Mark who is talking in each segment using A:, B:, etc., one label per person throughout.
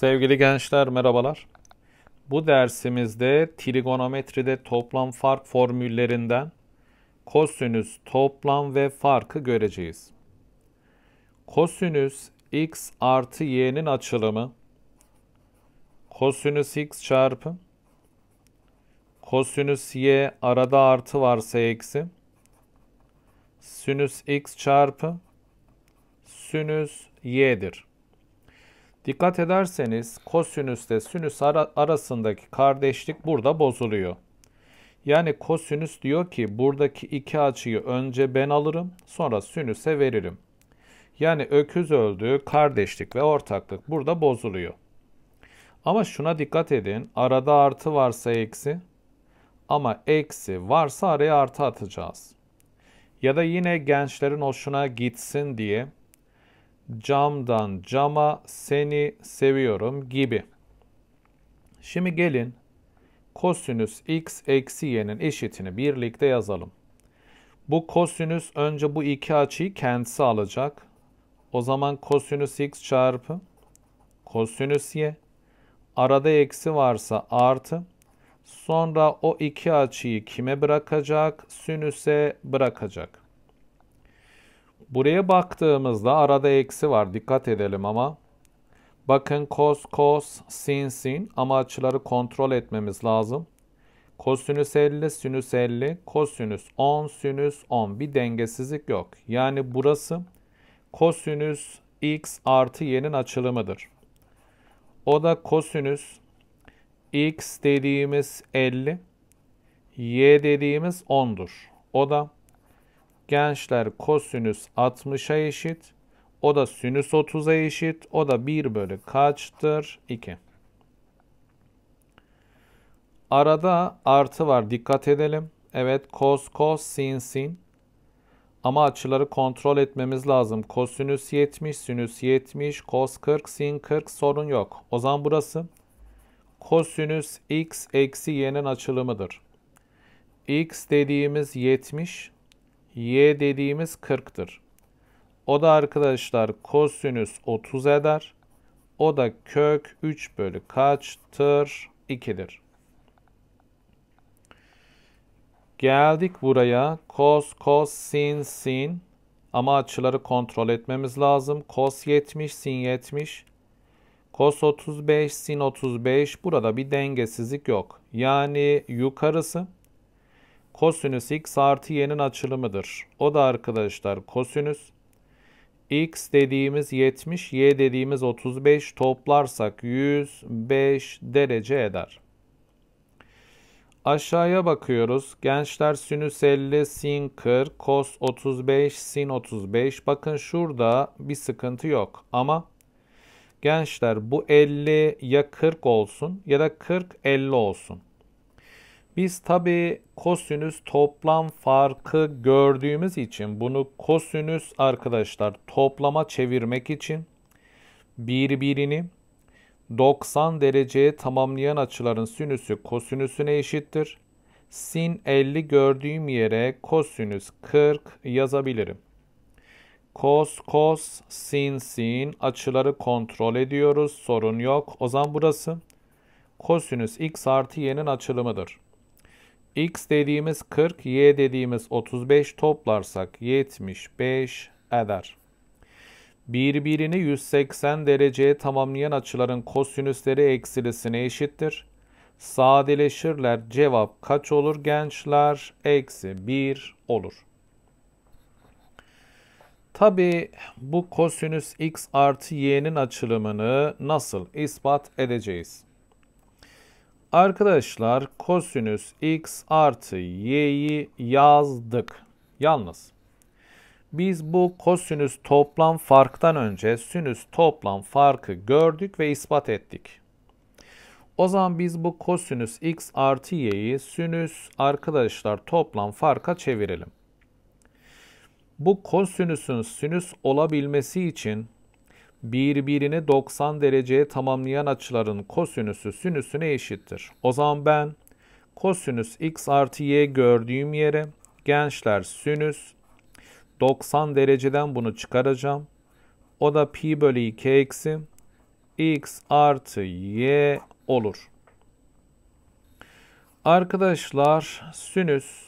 A: Sevgili gençler merhabalar. Bu dersimizde trigonometride toplam fark formüllerinden kosinüs toplam ve farkı göreceğiz. Kosinüs x artı y'nin açılımı kosinüs x çarpı kosinüs y arada artı varsa eksi sinüs x çarpı sinüs y'dir. Dikkat ederseniz kosinüsle sinüs arasındaki kardeşlik burada bozuluyor. Yani kosinüs diyor ki buradaki iki açıyı önce ben alırım sonra sinüse veririm. Yani öküz öldüğü kardeşlik ve ortaklık burada bozuluyor. Ama şuna dikkat edin. Arada artı varsa eksi ama eksi varsa araya artı atacağız. Ya da yine gençlerin hoşuna gitsin diye camdan cama seni seviyorum gibi. Şimdi gelin kosinüs x eksi y'nin eşitini birlikte yazalım. Bu kosinüs önce bu iki açıyı kendisi alacak. O zaman kosinüs x çarpı kosinüs y. Arada eksi varsa artı. Sonra o iki açıyı kime bırakacak? Sinüse bırakacak. Buraya baktığımızda arada eksi var. Dikkat edelim ama. Bakın cos cos sin sin ama açıları kontrol etmemiz lazım. Kosinüs 50, sinüs 50, kosinüs 10, sinüs 10. Bir dengesizlik yok. Yani burası kosinüs x artı y'nin açılımıdır. O da kosinüs x dediğimiz 50, y dediğimiz 10'dur. O da Gençler kosinüs 60'a eşit. O da sinüs 30'a eşit. O da 1 bölü kaçtır? 2. Arada artı var. Dikkat edelim. Evet cos cos sin sin. Ama açıları kontrol etmemiz lazım. Kosinüs 70, sinüs 70, cos 40, sin 40 sorun yok. O zaman burası kosinüs x eksi y'nin açılımıdır. x dediğimiz 70, y dediğimiz 40'tır. O da arkadaşlar kosinüs 30 eder. O da kök 3 bölü kaçtır? 2'dir. Geldik buraya. Cos, cos, sin, sin. Ama açıları kontrol etmemiz lazım. Cos 70, sin 70. Cos 35, sin 35. Burada bir dengesizlik yok. Yani yukarısı kosinüs x artı y'nin açılımıdır. O da arkadaşlar kosinüs x dediğimiz 70, y dediğimiz 35 toplarsak 105 derece eder. Aşağıya bakıyoruz. Gençler sinüs 50, sin 40, kos 35, sin 35. Bakın şurada bir sıkıntı yok. Ama gençler bu 50 ya 40 olsun ya da 40 50 olsun. Biz tabi kosinüs toplam farkı gördüğümüz için bunu kosinüs arkadaşlar toplama çevirmek için birbirini 90 dereceye tamamlayan açıların sinüsü kosinüsüne eşittir. Sin 50 gördüğüm yere kosinüs 40 yazabilirim. Kos, kos, sin, sin açıları kontrol ediyoruz. Sorun yok. O zaman burası kosinüs x artı y'nin açılımıdır x dediğimiz 40, y dediğimiz 35 toplarsak 75 eder. Birbirini 180 dereceye tamamlayan açıların kosinüsleri eksilisine eşittir. Sadeleşirler. Cevap kaç olur gençler? Eksi 1 olur. Tabi bu kosinüs x artı y'nin açılımını nasıl ispat edeceğiz? Arkadaşlar kosinüs x artı y'yi yazdık. Yalnız biz bu kosinüs toplam farktan önce sinüs toplam farkı gördük ve ispat ettik. O zaman biz bu kosinüs x artı y'yi sinüs arkadaşlar toplam farka çevirelim. Bu kosinüsün sinüs olabilmesi için birbirini 90 dereceye tamamlayan açıların kosinüsü sinüsüne eşittir. O zaman ben kosinüs x artı y gördüğüm yere gençler sinüs 90 dereceden bunu çıkaracağım. O da pi bölü 2 eksi x artı y olur. Arkadaşlar sinüs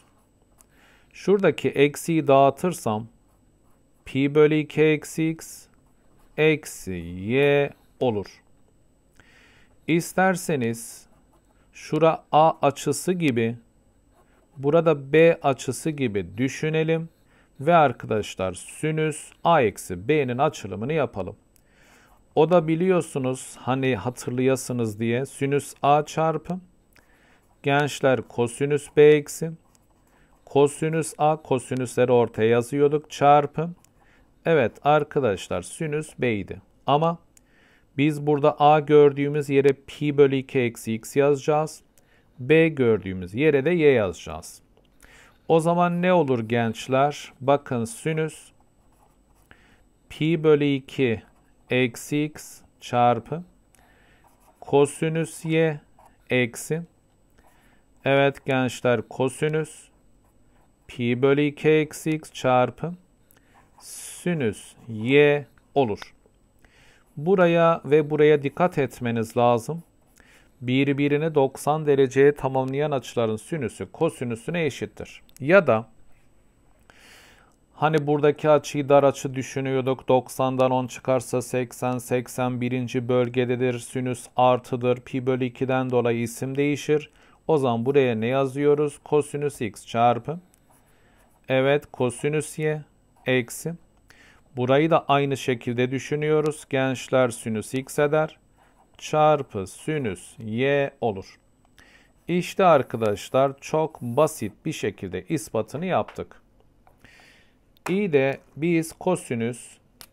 A: şuradaki eksiyi dağıtırsam pi bölü 2 eksi x eksi y olur. İsterseniz şura a açısı gibi burada b açısı gibi düşünelim. Ve arkadaşlar sinüs a eksi b'nin açılımını yapalım. O da biliyorsunuz hani hatırlayasınız diye sinüs a çarpı gençler kosinüs b eksi kosinüs a kosinüsleri ortaya yazıyorduk çarpı Evet arkadaşlar sinüs B'ydi. Ama biz burada A gördüğümüz yere pi bölü 2 eksi x yazacağız. B gördüğümüz yere de y yazacağız. O zaman ne olur gençler? Bakın sinüs pi bölü 2 eksi x çarpı kosinüs y eksi Evet gençler kosinüs pi bölü 2 eksi x çarpı sinüs y olur. Buraya ve buraya dikkat etmeniz lazım. Birbirini 90 dereceye tamamlayan açıların sinüsü kosinüsüne eşittir. Ya da Hani buradaki açıyı dar açı düşünüyorduk. 90'dan 10 çıkarsa 80, 81. bölgededir. Sinüs artıdır. Pi bölü 2'den dolayı isim değişir. O zaman buraya ne yazıyoruz? Kosinüs x çarpı. Evet kosinüs y eksi. Burayı da aynı şekilde düşünüyoruz. Gençler sinüs x eder. Çarpı sinüs y olur. İşte arkadaşlar çok basit bir şekilde ispatını yaptık. İyi de biz kosinüs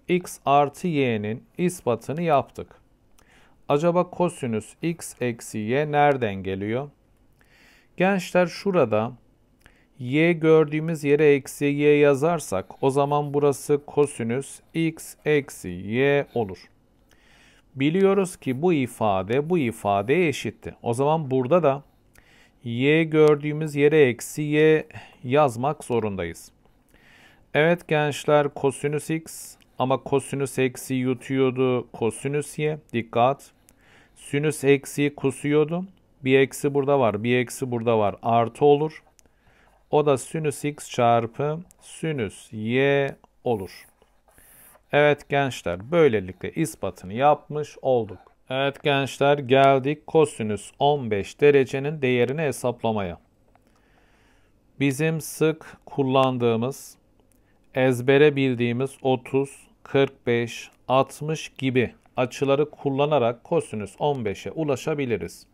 A: x artı y'nin ispatını yaptık. Acaba kosinüs x eksi y nereden geliyor? Gençler şurada y gördüğümüz yere eksi y yazarsak o zaman burası kosinüs x eksi y olur. Biliyoruz ki bu ifade bu ifadeye eşitti. O zaman burada da y gördüğümüz yere eksi y yazmak zorundayız. Evet gençler kosinüs x ama kosinüs eksi yutuyordu kosinüs y. Dikkat. Sinüs eksi kusuyordu. Bir eksi burada var bir eksi burada var artı olur. O da sinüs x çarpı sinüs y olur. Evet gençler böylelikle ispatını yapmış olduk. Evet gençler geldik kosinüs 15 derecenin değerini hesaplamaya. Bizim sık kullandığımız, ezbere bildiğimiz 30, 45, 60 gibi açıları kullanarak kosinüs 15'e ulaşabiliriz.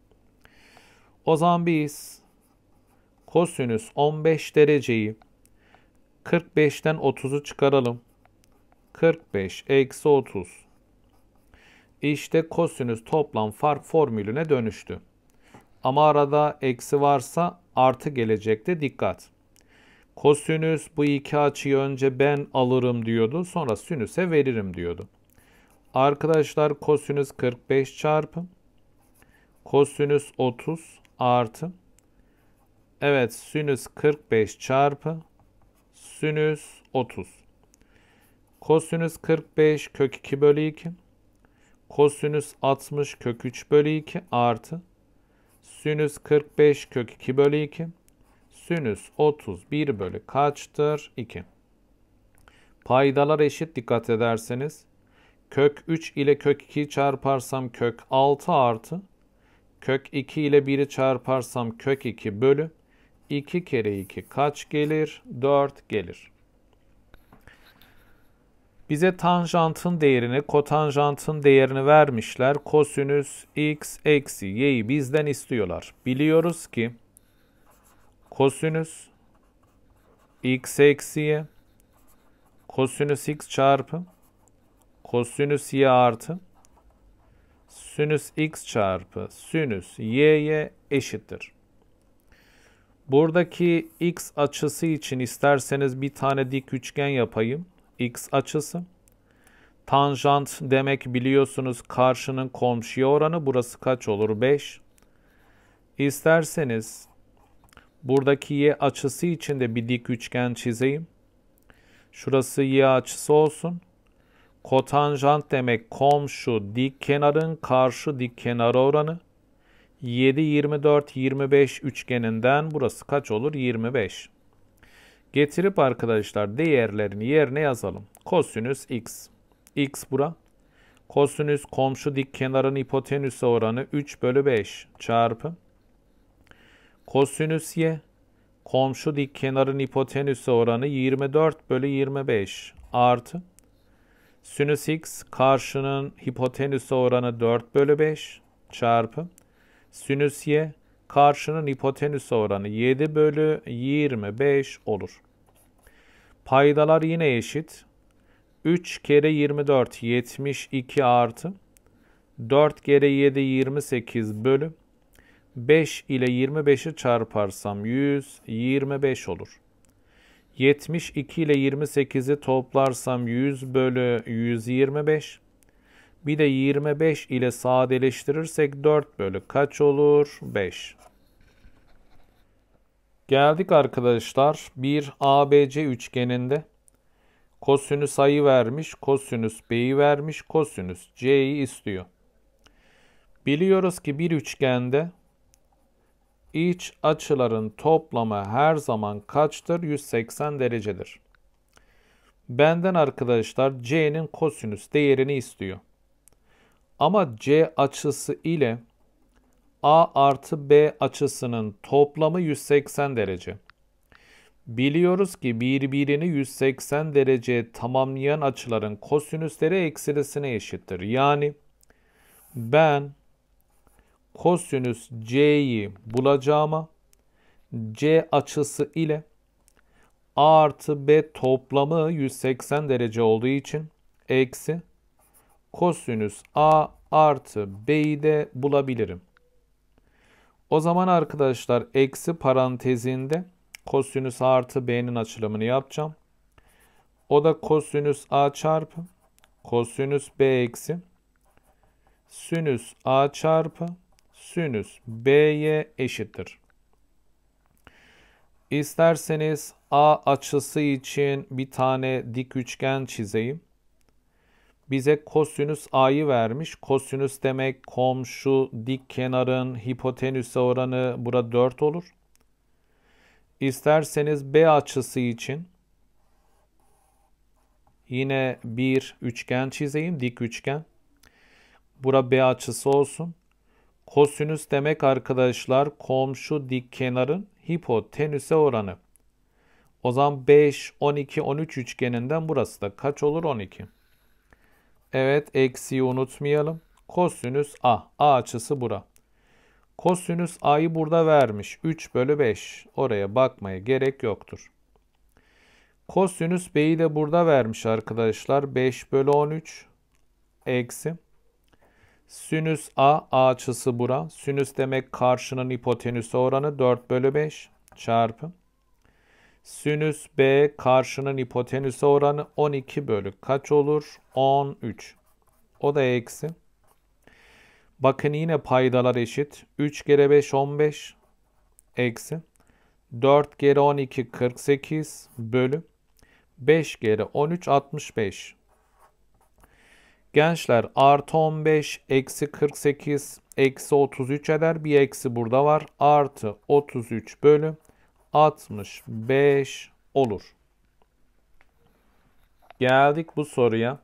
A: O zaman biz kosinüs 15 dereceyi 45'ten 30'u çıkaralım. 45 eksi 30. İşte kosinüs toplam fark formülüne dönüştü. Ama arada eksi varsa artı gelecekte dikkat. Kosinüs bu iki açıyı önce ben alırım diyordu. Sonra sinüse veririm diyordu. Arkadaşlar kosinüs 45 çarpı kosinüs 30 artı Evet sinüs 45 çarpı sinüs 30. Kosinüs 45 kök 2 bölü 2. Kosinüs 60 kök 3 bölü 2 artı. Sinüs 45 kök 2 bölü 2. Sinüs 31 bölü kaçtır? 2. Paydalar eşit dikkat ederseniz. Kök 3 ile kök 2 çarparsam kök 6 artı. Kök 2 ile 1'i çarparsam kök 2 bölü 2 kere 2 kaç gelir? 4 gelir. Bize tanjantın değerini, kotanjantın değerini vermişler. Kosinüs x eksi y'yi bizden istiyorlar. Biliyoruz ki kosinüs x eksi y kosinüs x çarpı kosinüs y artı sinüs x çarpı sinüs y'ye eşittir. Buradaki x açısı için isterseniz bir tane dik üçgen yapayım. x açısı. Tanjant demek biliyorsunuz karşının komşuya oranı. Burası kaç olur? 5. İsterseniz buradaki y açısı için de bir dik üçgen çizeyim. Şurası y açısı olsun. Kotanjant demek komşu dik kenarın karşı dik kenarı oranı. 7, 24, 25 üçgeninden burası kaç olur? 25. Getirip arkadaşlar değerlerini yerine yazalım. Kosinüs x. x bura. Kosinüs komşu dik kenarın hipotenüse oranı 3 bölü 5 çarpı. Kosinüs y. Komşu dik kenarın hipotenüse oranı 24 bölü 25 artı. Sinüs x karşının hipotenüse oranı 4 bölü 5 çarpı sinüs y karşının hipotenüs oranı 7 bölü 25 olur. Paydalar yine eşit. 3 kere 24 72 artı 4 kere 7 28 bölü 5 ile 25'i çarparsam 125 olur. 72 ile 28'i toplarsam 100 bölü 125. Bir de 25 ile sadeleştirirsek 4 bölü kaç olur? 5. Geldik arkadaşlar bir ABC üçgeninde kosinüs A'yı vermiş, kosinüs B'yi vermiş, kosinüs C'yi istiyor. Biliyoruz ki bir üçgende iç açıların toplamı her zaman kaçtır? 180 derecedir. Benden arkadaşlar C'nin kosinüs değerini istiyor. Ama C açısı ile A artı B açısının toplamı 180 derece. Biliyoruz ki birbirini 180 derece tamamlayan açıların kosinüsleri eksilisine eşittir. Yani ben kosinüs C'yi bulacağıma C açısı ile A artı B toplamı 180 derece olduğu için eksi kosinüs A artı B'yi de bulabilirim. O zaman arkadaşlar eksi parantezinde kosinüs A artı B'nin açılımını yapacağım. O da kosinüs A çarpı kosinüs B eksi sinüs A çarpı sinüs B'ye eşittir. İsterseniz A açısı için bir tane dik üçgen çizeyim bize kosinüs a'yı vermiş. Kosinüs demek komşu dik kenarın hipotenüse oranı burada 4 olur. İsterseniz B açısı için yine bir üçgen çizeyim. Dik üçgen. Bura B açısı olsun. Kosinüs demek arkadaşlar komşu dik kenarın hipotenüse oranı. O zaman 5, 12, 13 üçgeninden burası da kaç olur? 12. Evet eksiyi unutmayalım. Kosinüs A. A açısı bura. Kosinüs A'yı burada vermiş. 3 bölü 5. Oraya bakmaya gerek yoktur. Kosinüs B'yi de burada vermiş arkadaşlar. 5 bölü 13 eksi. Sinüs A, A açısı bura. Sinüs demek karşının hipotenüsü oranı 4 bölü 5 çarpı. Sinüs B karşının hipotenüse oranı 12 bölü kaç olur? 13. O da eksi. Bakın yine paydalar eşit. 3 kere 5 15 eksi. 4 kere 12 48 bölü. 5 kere 13 65. Gençler artı 15 eksi 48 eksi 33 eder. Bir eksi burada var. Artı 33 bölü 65 olur. Geldik bu soruya.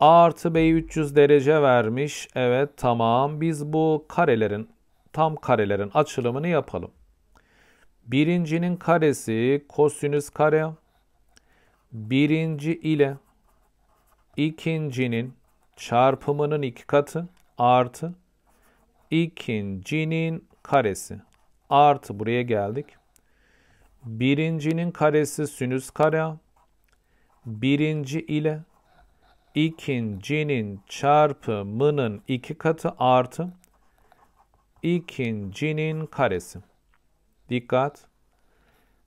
A: A artı B 300 derece vermiş. Evet tamam. Biz bu karelerin tam karelerin açılımını yapalım. Birincinin karesi kosinüs kare. Birinci ile ikincinin çarpımının iki katı artı ikincinin karesi artı buraya geldik. Birincinin karesi sinüs kare. Birinci ile ikincinin çarpımının iki katı artı ikincinin karesi. Dikkat.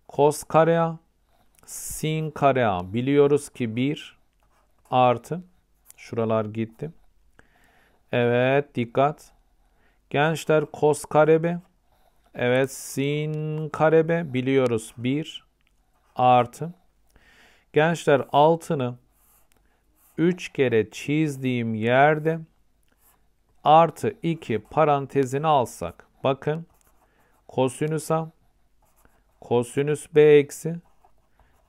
A: Kos kare sin kare biliyoruz ki 1 artı şuralar gitti. Evet dikkat. Gençler kos kare be Evet sin kare b biliyoruz 1 artı. Gençler altını 3 kere çizdiğim yerde artı 2 parantezini alsak. Bakın kosinüs A, kosinüs B eksi.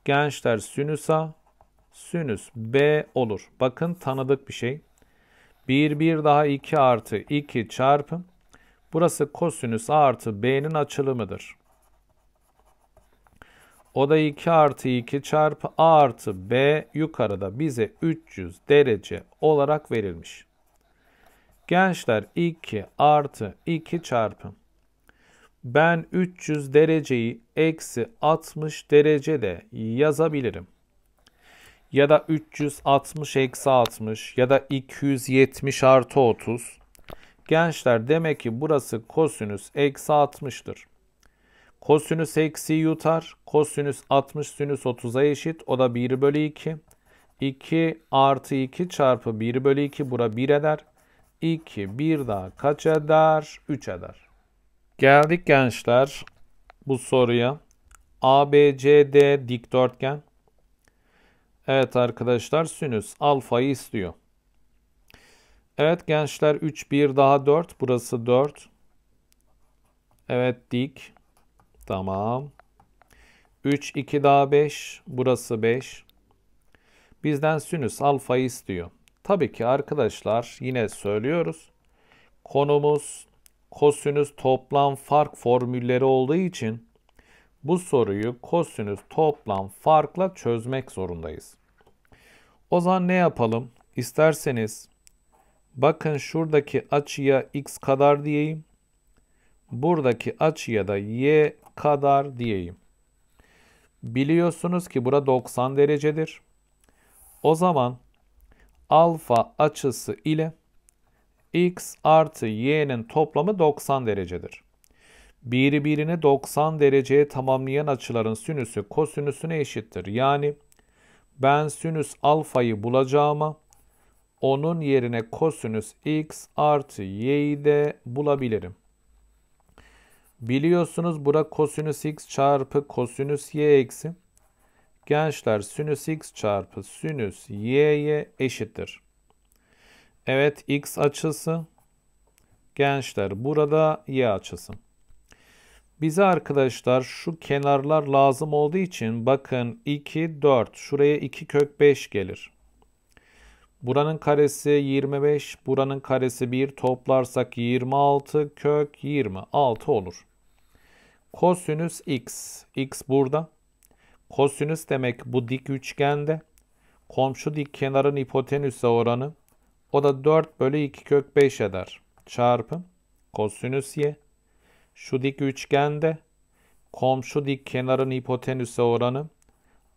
A: Gençler sinüs A, sinüs B olur. Bakın tanıdık bir şey. 1 1 daha 2 artı 2 çarpı Burası kosinüs A artı B'nin açılımıdır. O da 2 artı 2 çarpı A artı B yukarıda bize 300 derece olarak verilmiş. Gençler 2 artı 2 çarpı. Ben 300 dereceyi eksi 60 derecede yazabilirim. Ya da 360 eksi 60 ya da 270 artı 30 Gençler demek ki burası kosinüs eksi 60'tır. Kosinüs eksi yutar. Kosinüs 60 sinüs 30'a eşit. O da 1 bölü 2. 2 artı 2 çarpı 1 bölü 2 bura 1 eder. 2 1 daha kaç eder? 3 eder. Geldik gençler bu soruya. ABCD dikdörtgen. Evet arkadaşlar sinüs alfayı istiyor. Evet gençler 3, 1 daha 4. Burası 4. Evet dik. Tamam. 3, 2 daha 5. Burası 5. Bizden sinüs alfa istiyor. Tabii ki arkadaşlar yine söylüyoruz. Konumuz kosinüs toplam fark formülleri olduğu için bu soruyu kosinüs toplam farkla çözmek zorundayız. O zaman ne yapalım? İsterseniz Bakın şuradaki açıya x kadar diyeyim. Buradaki açıya da y kadar diyeyim. Biliyorsunuz ki bura 90 derecedir. O zaman alfa açısı ile x artı y'nin toplamı 90 derecedir. Birbirini 90 dereceye tamamlayan açıların sinüsü kosinüsüne eşittir. Yani ben sinüs alfayı bulacağıma onun yerine kosinüs x artı y'yi de bulabilirim. Biliyorsunuz bura kosinüs x çarpı kosinüs y eksi. Gençler sinüs x çarpı sinüs y'ye eşittir. Evet x açısı. Gençler burada y açısı. Bize arkadaşlar şu kenarlar lazım olduğu için bakın 2, 4. Şuraya 2 kök 5 gelir. Buranın karesi 25, buranın karesi 1 toplarsak 26 kök 26 olur. Kosinüs x, x burada. Kosinüs demek bu dik üçgende. Komşu dik kenarın hipotenüse oranı. O da 4 bölü 2 kök 5 eder. Çarpı kosinüs y. Şu dik üçgende komşu dik kenarın hipotenüse oranı.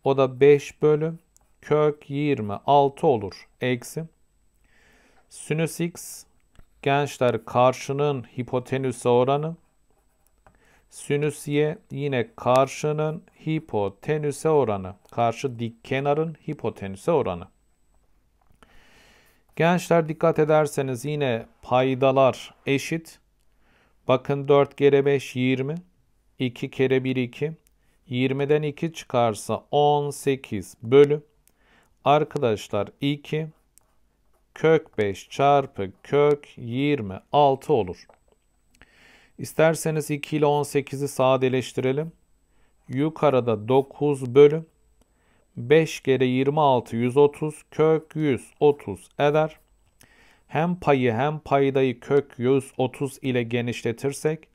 A: O da 5 bölü kök 26 olur. Eksi. Sinüs x gençler karşının hipotenüsü oranı. Sinüs y yine karşının hipotenüse oranı. Karşı dik kenarın hipotenüse oranı. Gençler dikkat ederseniz yine paydalar eşit. Bakın 4 kere 5 20. 2 kere 1 2. 20'den 2 çıkarsa 18 bölü Arkadaşlar 2 kök 5 çarpı kök 26 olur. İsterseniz 2 ile 18'i sadeleştirelim. Yukarıda 9 bölü 5 kere 26 130 kök 130 eder. Hem payı hem paydayı kök 130 ile genişletirsek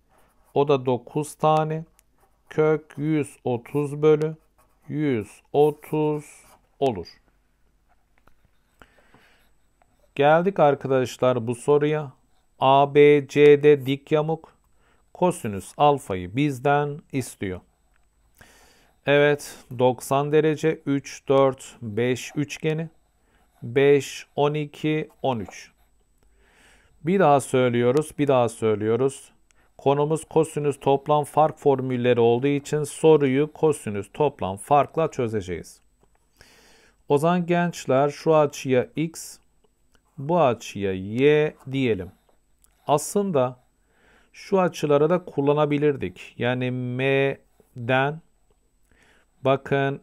A: o da 9 tane kök 130 bölü 130 olur. Geldik arkadaşlar bu soruya. ABC'de dik yamuk kosinüs alfayı bizden istiyor. Evet 90 derece 3 4 5 üçgeni 5 12 13. Bir daha söylüyoruz, bir daha söylüyoruz. Konumuz kosinüs toplam fark formülleri olduğu için soruyu kosinüs toplam farkla çözeceğiz. O zaman gençler şu açıya x, bu açıya y diyelim. Aslında şu açılara da kullanabilirdik. Yani m'den bakın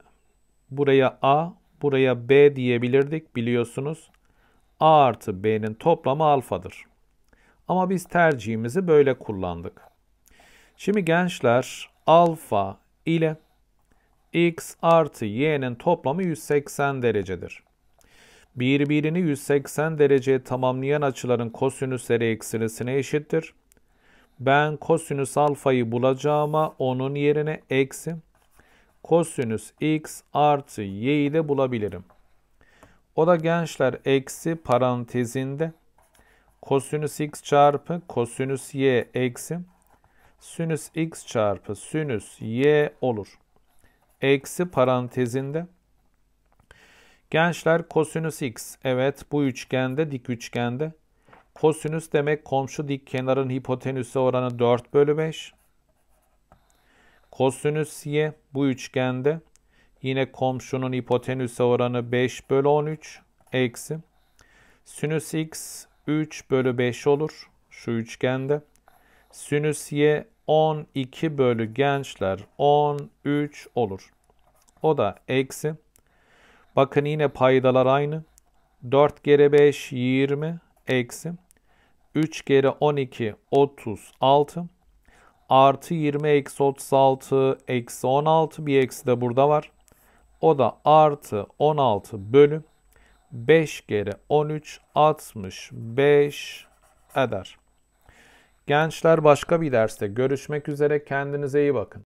A: buraya a, buraya b diyebilirdik biliyorsunuz. a artı b'nin toplamı alfadır. Ama biz tercihimizi böyle kullandık. Şimdi gençler alfa ile x artı y'nin toplamı 180 derecedir birbirini 180 derece tamamlayan açıların kosinüsleri eksilisine eşittir. Ben kosinüs alfayı bulacağıma onun yerine eksi kosinüs x artı y'yi de bulabilirim. O da gençler eksi parantezinde kosinüs x çarpı kosinüs y eksi sinüs x çarpı sinüs y olur. Eksi parantezinde Gençler kosinüs x. Evet bu üçgende dik üçgende. Kosinüs demek komşu dik kenarın hipotenüsü oranı 4 bölü 5. Kosinüs y bu üçgende. Yine komşunun hipotenüsü oranı 5 bölü 13 eksi. Sinüs x 3 bölü 5 olur şu üçgende. Sinüs y 12 bölü gençler 13 olur. O da eksi Bakın yine paydalar aynı. 4 kere 5 20 eksi 3 kere 12 36 artı 20 eksi 36 eksi 16 bir eksi de burada var. O da artı 16 bölü 5 kere 13 65 eder. Gençler başka bir derste görüşmek üzere kendinize iyi bakın.